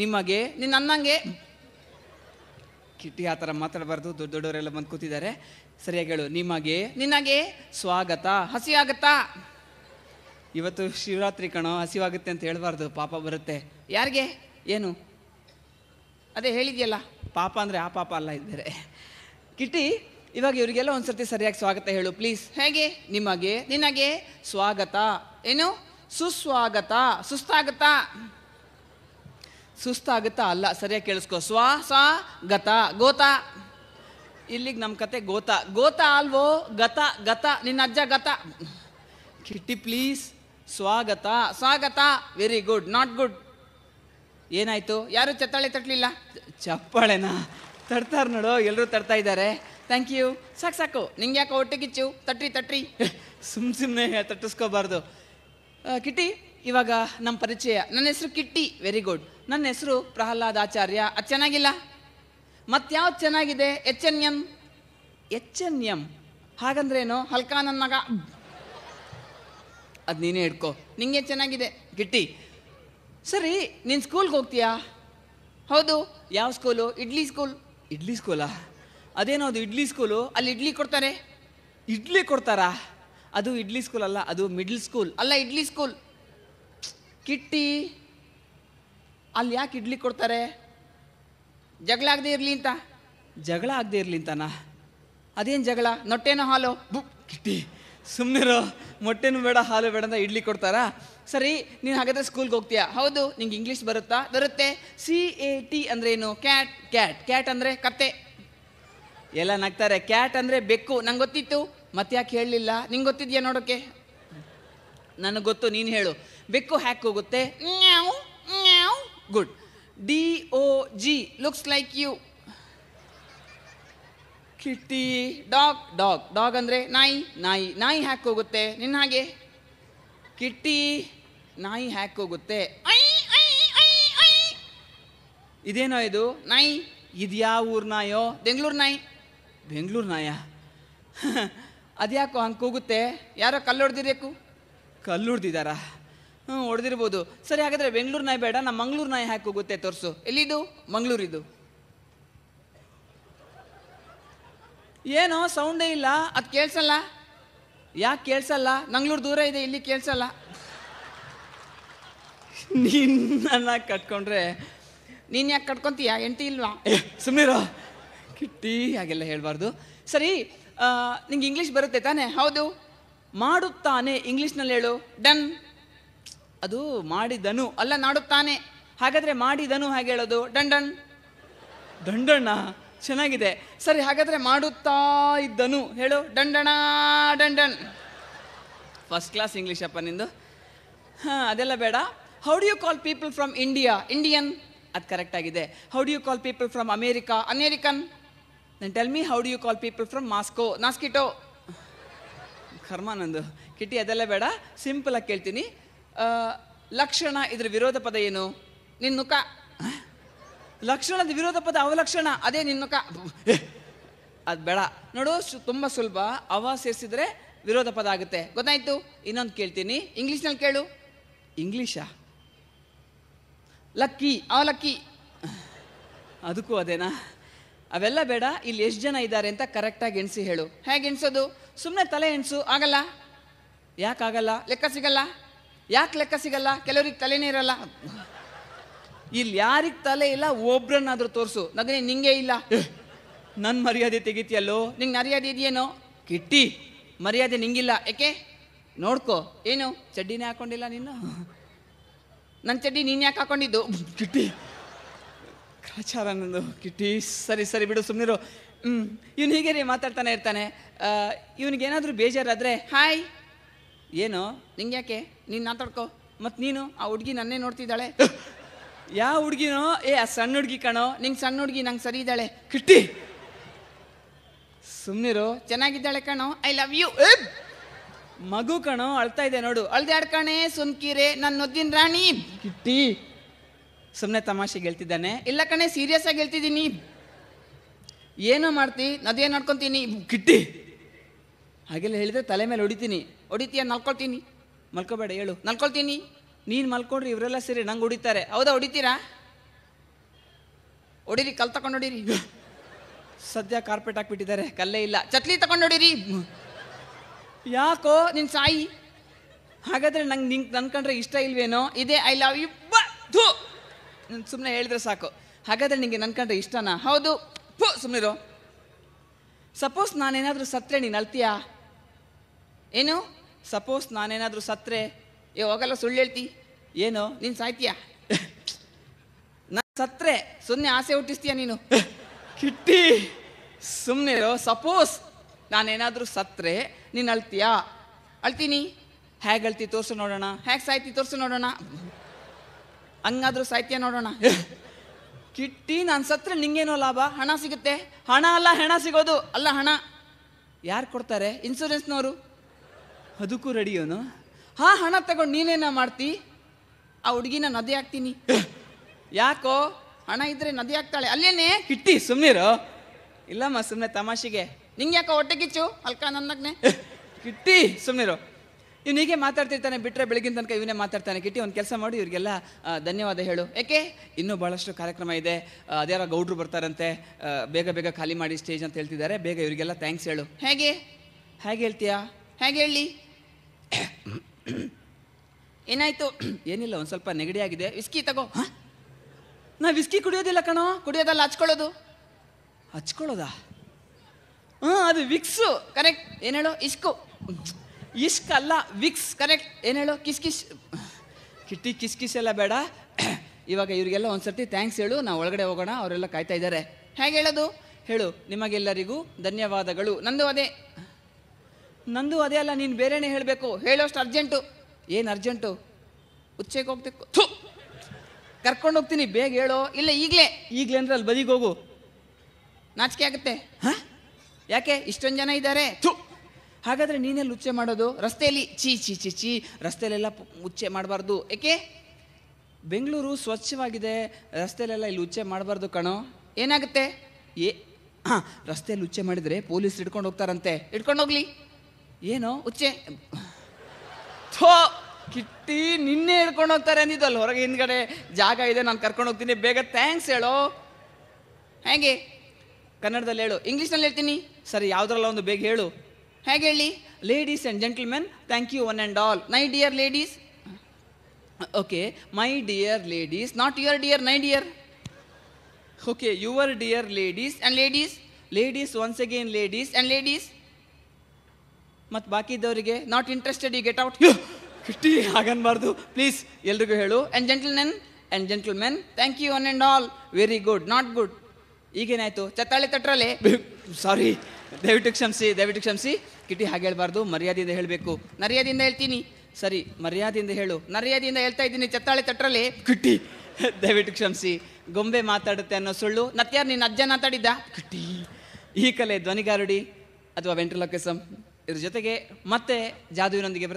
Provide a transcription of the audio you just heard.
ನಿಮಗೆ ನೀನು ನನ್ನಂಗೆ ಕಿಟ್ಟಿ ಆ ಥರ ಮಾತಾಡಬಾರ್ದು ದೊಡ್ಡ ದೊಡ್ಡವರೆಲ್ಲ ಬಂದು ಕೂತಿದ್ದಾರೆ ಸರಿಯಾಗಿ ಹೇಳು ನಿಮಗೆ ನಿನಗೆ ಸ್ವಾಗತ ಹಸಿ ಇವತ್ತು ಶಿವರಾತ್ರಿ ಕಣೋ ಹಸಿವಾಗುತ್ತೆ ಅಂತ ಹೇಳಬಾರ್ದು ಪಾಪ ಬರುತ್ತೆ ಯಾರಿಗೆ ಏನು ಅದೇ ಹೇಳಿದೆಯಲ್ಲ ಪಾಪ ಅಂದರೆ ಆ ಪಾಪ ಅಲ್ಲ ಇದ್ದಾರೆ ಕಿಟ್ಟಿ ಇವಾಗ ಇವರಿಗೆಲ್ಲ ಒಂದು ಸರ್ತಿ ಸರಿಯಾಗಿ ಸ್ವಾಗತ ಹೇಳು ಪ್ಲೀಸ್ ಹೇಗೆ ನಿಮಗೆ ನಿನಗೆ ಸ್ವಾಗತ ಏನು ಸುಸ್ವಾಗತ ಸುಸ್ತಾಗತ ಸುಸ್ತಾಗುತ್ತಾ ಅಲ್ಲ ಸರಿಯಾಗಿ ಕೇಳಿಸ್ಕೋ ಸ್ವ ಸ ಗತ ಗೋತ ಇಲ್ಲಿಗೆ ನಮ್ಮ ಕತೆ ಗೋತ ಗೋತ ಅಲ್ವೋ ಗತ ಗತ ನಿನ್ನ ಅಜ್ಜ ಗತ ಕಿಟ್ಟಿ ಪ್ಲೀಸ್ ಸ್ವಾಗತ ಸ್ವಾಗತ ವೆರಿ ಗುಡ್ ನಾಟ್ ಗುಡ್ ಏನಾಯ್ತು ಯಾರು ಚತ್ತಾಳೆ ತಟ್ಟಲಿಲ್ಲ ಚಪ್ಪಾಳೆನಾ ತಡ್ತಾರ ನೋಡು ಎಲ್ಲರೂ ತಡ್ತಾ ಇದ್ದಾರೆ ಥ್ಯಾಂಕ್ ಯು ಸಾಕು ಸಾಕು ನಿಂಗೆ ಯಾಕೆ ಹೊಟ್ಟೆ ಕಿಚ್ಚು ತಟ್ರಿ ತಟ್ರಿ ಸುಮ್ಮ ಸುಮ್ಮನೆ ತಟ್ಟಿಸ್ಕೋಬಾರ್ದು ಕಿಟ್ಟಿ ಇವಾಗ ನಮ್ಮ ಪರಿಚಯ ನನ್ನ ಹೆಸರು ಕಿಟ್ಟಿ ವೆರಿ ಗುಡ್ ನನ್ನ ಹೆಸರು ಪ್ರಹ್ಲಾದ್ ಆಚಾರ್ಯ ಅದು ಚೆನ್ನಾಗಿಲ್ಲ ಮತ್ಯಾವ್ದು ಚೆನ್ನಾಗಿದೆ H N M H N M ಹಾಗಂದ್ರೇನು ಹಲ್ಕಾ ನನ್ನ ಮಗ ಅದು ನೀನೇ ಹಿಡ್ಕೊ ನಿಂಗೆ ಚೆನ್ನಾಗಿದೆ ಗಿಟ್ಟಿ ಸರಿ ನೀನು ಸ್ಕೂಲ್ಗೆ ಹೋಗ್ತೀಯಾ ಹೌದು ಯಾವ ಸ್ಕೂಲು ಇಡ್ಲಿ ಸ್ಕೂಲ್ ಇಡ್ಲಿ ಸ್ಕೂಲಾ ಅದು ಇಡ್ಲಿ ಸ್ಕೂಲು ಅಲ್ಲಿ ಇಡ್ಲಿ ಕೊಡ್ತಾರೆ ಇಡ್ಲಿ ಕೊಡ್ತಾರಾ ಅದು ಇಡ್ಲಿ ಸ್ಕೂಲ್ ಅಲ್ಲ ಅದು ಮಿಡ್ಲ್ ಸ್ಕೂಲ್ ಅಲ್ಲ ಇಡ್ಲಿ ಸ್ಕೂಲ್ ಕಿಟ್ಟಿ ಅಲ್ಲಿ ಯಾಕೆ ಇಡ್ಲಿ ಕೊಡ್ತಾರೆ ಜಗಳ ಆಗದೆ ಇರಲಿ ಅಂತ ಜಗಳ ಆಗದೆ ಇರಲಿ ಅದೇನ್ ಅದೇನು ಜಗಳ ನೊಟ್ಟೇನೋ ಹಾಲು ಬುಕ್ ಕಿಟ್ಟಿ ಸುಮ್ಮನಿರೋ ಮೊಟ್ಟೆನೂ ಬೇಡ ಹಾಲು ಬೇಡ ಅಂತ ಇಡ್ಲಿ ಕೊಡ್ತಾರಾ ಸರಿ ನೀನು ಹಾಗಾದ್ರೆ ಸ್ಕೂಲ್ಗೆ ಹೋಗ್ತೀಯಾ ಹೌದು ನಿಂಗೆ ಇಂಗ್ಲೀಷ್ ಬರುತ್ತಾ ಬರುತ್ತೆ ಸಿ ಎ ಟಿ ಅಂದ್ರೆ ಏನು ಕ್ಯಾಟ್ ಕ್ಯಾಟ್ ಕ್ಯಾಟ್ ಅಂದರೆ ಕತ್ತೆ ಎಲ್ಲ ನಗ್ತಾರೆ ಕ್ಯಾಟ್ ಅಂದರೆ ಬೆಕ್ಕು ನಂಗೆ ಗೊತ್ತಿತ್ತು ಮತ್ತೆ ಯಾಕೆ ಹೇಳಲಿಲ್ಲ ನಿಂಗೆ ಗೊತ್ತಿದ್ಯಾ ನೋಡೋಕ್ಕೆ ನನಗೆ ಗೊತ್ತು ನೀನು ಹೇಳು ಬೆಕ್ಕು ಹ್ಯಾಕ್ ಹೋಗುತ್ತೆ good D O G looks like you kitty dog dog dog ಅಂದರೆ ನಾಯಿ ನಾಯಿ ನಾಯಿ ಹ್ಯಾಕ್ ಹೋಗುತ್ತೆ ನಿನ್ನ ಹಾಗೆ ಕಿಟ್ಟಿ ನಾಯಿ ಹ್ಯಾಕ್ ಹೋಗುತ್ತೆ ಇದೇನೋ ಇದು ನಾಯಿ ಇದ್ಯಾವ ಊರು ನಾಯೋ ಬೆಂಗಳೂರು ನಾಯಿ ಬೆಂಗಳೂರು ನಾಯ ಅದ್ಯಾಕೋ ಹಂಗೆ ಕೂಗುತ್ತೆ ಯಾರೋ ಕಲ್ಲು ಹೊಡೆದಿರಬೇಕು ಕಲ್ಲು ಹ್ಞೂ ಹೊಡೆದಿರ್ಬೋದು ಸರಿ ಹಾಗಾದರೆ ಬೆಂಗಳೂರು ನಾಯಿ ಬೇಡ ನಮ್ಮ ಮಂಗ್ಳೂರು ನಾಯಿ ಹಾಕಿ ಹೋಗುತ್ತೆ ತೋರಿಸು ಎಲ್ಲಿದು ಮಂಗಳೂರಿದು ಏನೋ ಸೌಂಡೇ ಇಲ್ಲ ಅದು ಕೇಳಿಸಲ್ಲ ಯಾಕೆ ಕೇಳಿಸಲ್ಲ ಮಂಗ್ಳೂರು ದೂರ ಇದೆ ಇಲ್ಲಿ ಕೇಳಿಸಲ್ಲ ನಿನ್ನ ಕಟ್ಕೊಂಡ್ರೆ ನೀನು ಯಾಕೆ ಕಟ್ಕೊಂತೀಯಾ ಎಂಟಿ ಇಲ್ವಾ ಸುಮ್ಮನಿರೋ ಕಿಟ್ಟಿ ಹಾಗೆಲ್ಲ ಹೇಳ್ಬಾರ್ದು ಸರಿ ನಿಂಗೆ ಇಂಗ್ಲೀಷ್ ಬರುತ್ತೆ ತಾನೆ ಹೌದು ಮಾಡುತ್ತಾನೆ ಇಂಗ್ಲೀಷ್ನಲ್ಲಿ ಹೇಳು ಡನ್ ಅದು ಮಾಡಿದನು ಅಲ್ಲ ನಾಡುತ್ತಾನೆ ಹಾಗಾದರೆ ಮಾಡಿದನು ಹಾಗೆ ಹೇಳೋದು ಡಂಡನ್ ಡಂಡಣ್ಣ ಚೆನ್ನಾಗಿದೆ ಸರಿ ಹಾಗಾದರೆ ಮಾಡುತ್ತಾ ಇದ್ದನು ಹೇಳು ಡಂಡಣ ಡಂಡನ್ ಫಸ್ಟ್ ಕ್ಲಾಸ್ ಇಂಗ್ಲೀಷ್ ಅಪ್ಪ ನಿಂದು ಹಾಂ ಅದೆಲ್ಲ ಬೇಡ how do you call people from India Indian ಅದು ಕರೆಕ್ಟ್ ಆಗಿದೆ how do you call people from America American ನನ್ tell me how do you call people from Moscow ನಾಸ್ಕಿಟೋ ಕರ್ಮಾನಂದು ಕಿಟಿ ಅದೆಲ್ಲ ಬೇಡ ಸಿಂಪಲ್ ಆಗಿ ಕೇಳ್ತೀನಿ ಲಕ್ಷಣ ಇದ್ರ ವಿರೋಧ ಪದ ಏನು ನಿನ್ನುಕ ಲಕ್ಷಣದ ವಿರೋಧ ಪದ ಅವಲಕ್ಷಣ ಅದೇ ನಿನ್ನುಕ ಅದು ಬೇಡ ನೋಡು ತುಂಬ ಸುಲಭ ಅವ ಸೇರಿಸಿದ್ರೆ ವಿರೋಧ ಪದ ಆಗುತ್ತೆ ಗೊತ್ತಾಯ್ತು ಇನ್ನೊಂದು ಕೇಳ್ತೀನಿ ಇಂಗ್ಲೀಷ್ನಲ್ಲಿ ಕೇಳು ಇಂಗ್ಲೀಷಾ ಲಕ್ಕಿ ಅವಲಕ್ಕಿ ಅದಕ್ಕೂ ಅದೇನಾ ಅವೆಲ್ಲ ಬೇಡ ಇಲ್ಲಿ ಎಷ್ಟು ಜನ ಇದ್ದಾರೆ ಅಂತ ಕರೆಕ್ಟಾಗಿ ಎಣಿಸಿ ಹೇಳು ಹೇಗೆ ಎಣಿಸೋದು ಸುಮ್ಮನೆ ತಲೆ ಎಣಿಸು ಆಗಲ್ಲ ಯಾಕಾಗಲ್ಲ ಲೆಕ್ಕ ಸಿಗಲ್ಲ ಯಾಕೆ ಲೆಕ್ಕ ಸಿಗಲ್ಲ ಕೆಲವ್ರಿಗೆ ತಲೆನೇ ಇರಲ್ಲ ಇಲ್ಲಿ ಯಾರಿಗೆ ತಲೆ ಇಲ್ಲ ಒಬ್ರನ್ನಾದ್ರೂ ತೋರಿಸು ನಗನೇ ನಿಂಗೆ ಇಲ್ಲ ನನ್ನ ಮರ್ಯಾದೆ ತೆಗಿತಿಯಲ್ಲೋ ನಿಂಗೆ ಮರ್ಯಾದೆ ಇದೆಯೇನೋ ಕಿಟ್ಟಿ ಮರ್ಯಾದೆ ನಿಂಗಿಲ್ಲ ಏಕೆ ನೋಡ್ಕೋ ಏನು ಚಡ್ಡಿನೇ ಹಾಕೊಂಡಿಲ್ಲ ನೀನು ನನ್ನ ಚಡ್ಡಿ ನೀನು ಯಾಕೆ ಹಾಕೊಂಡಿದ್ದು ಕಿಟ್ಟಿ ಕಾಚಾರ ನಂದು ಕಿಟ್ಟಿ ಸರಿ ಸರಿ ಬಿಡು ಸುಮ್ಮನಿರು ಹ್ಞೂ ಇವನು ಹೀಗೆ ರೀ ಮಾತಾಡ್ತಾನೆ ಇರ್ತಾನೆ ಇವನಿಗೇನಾದರೂ ಬೇಜಾರಾದರೆ ಹಾಯ್ ಏನು ನಿಂಗೆ ಯಾಕೆ ನೀನು ಮಾತಾಡ್ಕೋ ಮತ್ತು ನೀನು ಆ ಹುಡುಗಿ ನನ್ನೇ ನೋಡ್ತಿದ್ದಾಳೆ ಯಾವ ಹುಡುಗಿನೋ ಏ ಆ ಸಣ್ಣ ಹುಡುಗಿ ಕಣೋ ನಿಂಗೆ ಸಣ್ಣ ಹುಡುಗಿ ನಂಗೆ ಸರಿ ಇದ್ದಾಳೆ ಕಿಟ್ಟಿ ಸುಮ್ಮನಿರು ಚೆನ್ನಾಗಿದ್ದಾಳೆ ಕಣೋ ಐ ಲವ್ ಯು ಮಗು ಕಣೋ ಅಳ್ತಾ ಇದೆ ನೋಡು ಅಳ್ದಾಡ್ ಕಣೆ ಸುಮ್ಕಿರೆ ನನ್ನ ನೊದ್ದಿನ ರಾಣಿ ಕಿಟ್ಟಿ ಸುಮ್ಮನೆ ತಮಾಷೆ ಗೆಲ್ತಿದ್ದಾನೆ ಇಲ್ಲ ಕಣೆ ಸೀರಿಯಸ್ ಆಗಿ ಹೇಳ್ತಿದ್ದೀನಿ ಏನೋ ಮಾಡ್ತಿ ನದೇನು ನೋಡ್ಕೊಂತೀನಿ ಕಿಟ್ಟಿ ಹಾಗೆಲ್ಲ ಹೇಳಿದ್ರೆ ತಲೆ ಮೇಲೆ ಹೊಡಿತೀನಿ ಹೊಡಿತೀಯ ನಲ್ಕೊಳ್ತೀನಿ ಮಲ್ಕೋಬೇಡ ಹೇಳು ನಲ್ಕೊಳ್ತೀನಿ ನೀನು ಮಲ್ಕೊಂಡ್ರಿ ಇವರೆಲ್ಲ ಸೇರಿ ನಂಗೆ ಹೊಡಿತಾರೆ ಹೌದಾ ಹೊಡಿತೀರಾ ಹೊಡೀರಿ ಕಲ್ ತಕೊಂಡು ಹೊಡೀರಿ ಸದ್ಯ ಕಾರ್ಪೆಟ್ ಹಾಕ್ಬಿಟ್ಟಿದ್ದಾರೆ ಕಲ್ಲೇ ಇಲ್ಲ ಚಟ್ಲಿ ತಗೊಂಡು ಹೊಡೀರಿ ಯಾಕೋ ನಿನ್ನ ಸಾಯಿ ಹಾಗಾದರೆ ನಂಗೆ ನಿಂಗೆ ನನ್ಕಂಡ್ರೆ ಇಷ್ಟ ಇಲ್ವೇನೋ ಇದೇ ಐ ಲವ್ ಯು ಬು ಸುಮ್ಮನೆ ಹೇಳಿದ್ರೆ ಸಾಕು ಹಾಗಾದರೆ ನಿಂಗೆ ನನ್ಕಂಡ್ರೆ ಇಷ್ಟನಾ ಹೌದು ಪು ಸುಮ್ಮನಿರು ಸಪೋಸ್ ನಾನೇನಾದರೂ ಸತ್ತರೆ ನೀನು ಅಳ್ತೀಯಾ ಏನು ಸಪೋಸ್ ನಾನೇನಾದರೂ ಸತ್ತರೆ ಏ ಹೋಗಲ್ಲ ಸುಳ್ಳು ಹೇಳ್ತಿ ಏನು ನೀನು ಸಾಯ್ತೀಯಾ ನಾನು ಸತ್ತರೆ ಸುಮ್ಮನೆ ಆಸೆ ಹುಟ್ಟಿಸ್ತೀಯ ನೀನು ಕಿಟ್ಟಿ ಸುಮ್ಮನೆ ಸಪೋಸ್ ನಾನೇನಾದರೂ ಸತ್ತರೆ ನೀನು ಅಳ್ತೀಯಾ ಅಳ್ತೀನಿ ಹೇಗೆ ಅಳ್ತಿ ತೋರಿಸು ನೋಡೋಣ ಹೇಗೆ ಸಾಯ್ತಿ ತೋರಿಸು ನೋಡೋಣ ಹಂಗಾದ್ರೂ ಸಾಹಿತ್ಯ ನೋಡೋಣ ಕಿಟ್ಟಿ ನಾನು ಸತ್ರೆ ನಿಂಗೇನೋ ಲಾಭ ಹಣ ಸಿಗುತ್ತೆ ಹಣ ಅಲ್ಲ ಹೆಣ ಸಿಗೋದು ಅಲ್ಲ ಹಣ ಯಾರು ಕೊಡ್ತಾರೆ ಇನ್ಸೂರೆನ್ಸ್ನವರು ಅದಕ್ಕೂ ರೆಡಿಯೋನು ಹಾ ಹಣ ತಗೊಂಡು ನೀನೇನ ಮಾಡ್ತಿ ಆ ಹುಡುಗಿನ ನದಿ ಹಾಕ್ತೀನಿ ಯಾಕೋ ಹಣ ಇದ್ರೆ ನದಿ ಹಾಕ್ತಾಳೆ ಅಲ್ಲೇನೆ ಕಿಟ್ಟಿ ಸುಮ್ಮನಿರು ಇಲ್ಲಮ್ಮ ಸುಮ್ಮನೆ ತಮಾಷೆಗೆ ನಿಂಗೆ ಯಾಕೋ ಹೊಟ್ಟೆ ಕಿಚ್ಚು ಅಲ್ಕ ನನ್ನಗ್ನೆ ಕಿಟ್ಟಿ ಸುಮ್ಮನಿರು ಇವನಿಗೆ ಮಾತಾಡ್ತಿರ್ತಾನೆ ಬಿಟ್ಟರೆ ಬೆಳಗಿನ ತನಕ ಇವನೇ ಮಾತಾಡ್ತಾನೆ ಕಿಟ್ಟಿ ಒಂದು ಕೆಲಸ ಮಾಡಿ ಇವರಿಗೆಲ್ಲ ಧನ್ಯವಾದ ಹೇಳು ಏಕೆ ಇನ್ನೂ ಭಾಳಷ್ಟು ಕಾರ್ಯಕ್ರಮ ಇದೆ ಅದ್ಯಾರ ಗೌಡ್ರು ಬರ್ತಾರಂತೆ ಬೇಗ ಬೇಗ ಖಾಲಿ ಮಾಡಿ ಸ್ಟೇಜ್ ಅಂತ ಹೇಳ್ತಿದ್ದಾರೆ ಬೇಗ ಇವರಿಗೆಲ್ಲ ಥ್ಯಾಂಕ್ಸ್ ಹೇಳು ಹೇಗೆ ಹೇಗೆ ಹೇಳ್ತೀಯಾ ಹೇಗೆ ಹೇಳಿ ಏನಾಯಿತು ಏನಿಲ್ಲ ಒಂದು ಸ್ವಲ್ಪ ನೆಗಡಿ ಆಗಿದೆ ವಿಸ್ಕಿ ತಗೋ ನಾ ವಿಸ್ಕಿ ಕುಡಿಯೋದಿಲ್ಲ ಕಣೋ ಕುಡಿಯೋದಲ್ಲ ಹಚ್ಕೊಳ್ಳೋದು ಹಚ್ಕೊಳ್ಳೋದಾ ಹಾಂ ಅದು ವಿಕ್ಸು ಕರೆಕ್ಟ್ ಏನು ಹೇಳೋ ಇಸ್ಕು ಇಸ್ಕ್ ಅಲ್ಲ ವಿಕ್ಸ್ ಕರೆಕ್ಟ್ ಏನು ಹೇಳೋ kiss kiss kitty kiss kiss ಎಲ್ಲ ಬೇಡ ಇವಾಗ ಇವರಿಗೆಲ್ಲ ಒಂದು ಸರ್ತಿ ಥ್ಯಾಂಕ್ಸ್ ಹೇಳು ನಾವು ಒಳಗಡೆ ಹೋಗೋಣ ಅವರೆಲ್ಲ ಕಾಯ್ತಾ ಇದ್ದಾರೆ ಹೇಗೆ ಹೇಳೋದು ಹೇಳು ನಿಮಗೆಲ್ಲರಿಗೂ ಧನ್ಯವಾದಗಳು ನಂದು ಅದೇ ನಂದು ಅದೇ ಅಲ್ಲ ನೀನು ಬೇರೆನೇ ಹೇಳಬೇಕು ಹೇಳೋಷ್ಟು ಅರ್ಜೆಂಟು ಏನು ಅರ್ಜೆಂಟು ಉಚ್ಚೆಗೆ ಹೋಗ್ಬೇಕು ಥೂ ಕರ್ಕೊಂಡು ಹೋಗ್ತೀನಿ ಬೇಗ ಹೇಳೋ ಇಲ್ಲ ಈಗಲೇ ಈಗಲೇ ಅಂದ್ರೆ ಅಲ್ಲಿ ಬದಿಗೆ ಹೋಗು ನಾಚಿಕೆ ಆಗುತ್ತೆ ಹಾಂ ಯಾಕೆ ಇಷ್ಟೊಂದು ಜನ ಇದ್ದಾರೆ ಥು ಹಾಗಾದರೆ ನೀನೆಲ್ಲಿ ಹುಚ್ಚೆ ಮಾಡೋದು ರಸ್ತೆಯಲ್ಲಿ ಚೀ ಚೀ ಚಿ ಚೀ ರಸ್ತೆಯಲ್ಲೆಲ್ಲ ಉಚ್ಚೆ ಮಾಡಬಾರ್ದು ಏಕೆ ಬೆಂಗಳೂರು ಸ್ವಚ್ಛವಾಗಿದೆ ರಸ್ತೆಯಲ್ಲೆಲ್ಲ ಇಲ್ಲಿ ಉಚ್ಚೆ ಮಾಡಬಾರ್ದು ಕಣೋ ಏನಾಗುತ್ತೆ ಏ ಹಾಂ ರಸ್ತೆಯಲ್ಲಿ ಉಚ್ಚೆ ಮಾಡಿದರೆ ಪೊಲೀಸ್ ಹಿಡ್ಕೊಂಡು ಹೋಗ್ತಾರಂತೆ ಹಿಡ್ಕೊಂಡು ಹೋಗ್ಲಿ ಏನೋ ಉಚ್ಚೆ ಥೋ ಕಿಟ್ಟಿ ನಿನ್ನೆ ಹೇಳ್ಕೊಂಡು ಹೋಗ್ತಾರೆ ಅಂದಿದ್ದಲ್ಲ ಹೊರಗೆ ಹಿಂದ್ಗಡೆ ಜಾಗ ಇದೆ ನಾನು ಕರ್ಕೊಂಡು ಹೋಗ್ತೀನಿ ಬೇಗ ಥ್ಯಾಂಕ್ಸ್ ಹೇಳೋ ಹೇಗೆ ಕನ್ನಡದಲ್ಲಿ ಹೇಳು ಇಂಗ್ಲೀಷ್ನಲ್ಲಿ ಹೇಳ್ತೀನಿ ಸರಿ ಯಾವುದ್ರಲ್ಲ ಒಂದು ಬೇಗ ಹೇಳು ಹೇಗೆ ಹೇಳಿ ladies and gentlemen thank you one and all ನೈ dear ladies okay my dear ladies not your dear ನೈ dear okay your dear ladies and ladies ladies once again ladies and ladies ಮತ್ತು ಬಾಕಿ ನಾಟ್ ಇಂಟ್ರೆಸ್ಟೆಡ್ ಈ get out kitty ಹಾಗನ್ಬಾರ್ದು please ಎಲ್ರಿಗೂ ಹೇಳು and gentlemen and gentlemen thank you one and all very good not good ಈಗೇನಾಯಿತು ಚತ್ತಾಳೆ ತಟ್ರಲೆ sorry ದಯವಿಟ್ಟು ಕ್ಷಮಿಸಿ ದಯವಿಟ್ಟು ಕ್ಷಮಿಸಿ ಕಿಟಿ ಹಾಗೆ ಹೇಳ್ಬಾರ್ದು ಮರ್ಯಾದೆಯಿಂದ ಹೇಳಬೇಕು ಮರ್ಯಾದೆಯಿಂದ ಹೇಳ್ತೀನಿ ಸರಿ ಮರ್ಯಾದೆಯಿಂದ ಹೇಳು ಮರ್ಯಾದೆಯಿಂದ ಹೇಳ್ತಾ ಇದ್ದೀನಿ ಚತ್ತಾಳೆ ತಟ್ರಲೆ ಕಿಟ್ಟಿ ದಯವಿಟ್ಟು ಕ್ಷಮಿಸಿ ಗೊಂಬೆ ಮಾತಾಡುತ್ತೆ ಅನ್ನೋ ಸುಳ್ಳು ನತ್ಯಾರು ನೀನು ಅಜ್ಜ ಮಾತಾಡಿದ್ದ ಕಿಟ್ಟಿ ಈ ಕಲೆ ಧ್ವನಿಗಾರುಡಿ ಅಥವಾ ಲೊಕೇಶಮ್ ಇದ್ರ ಜೊತೆಗೆ ಮತ್ತೆ ಜಾದುವಿನೊಂದಿಗೆ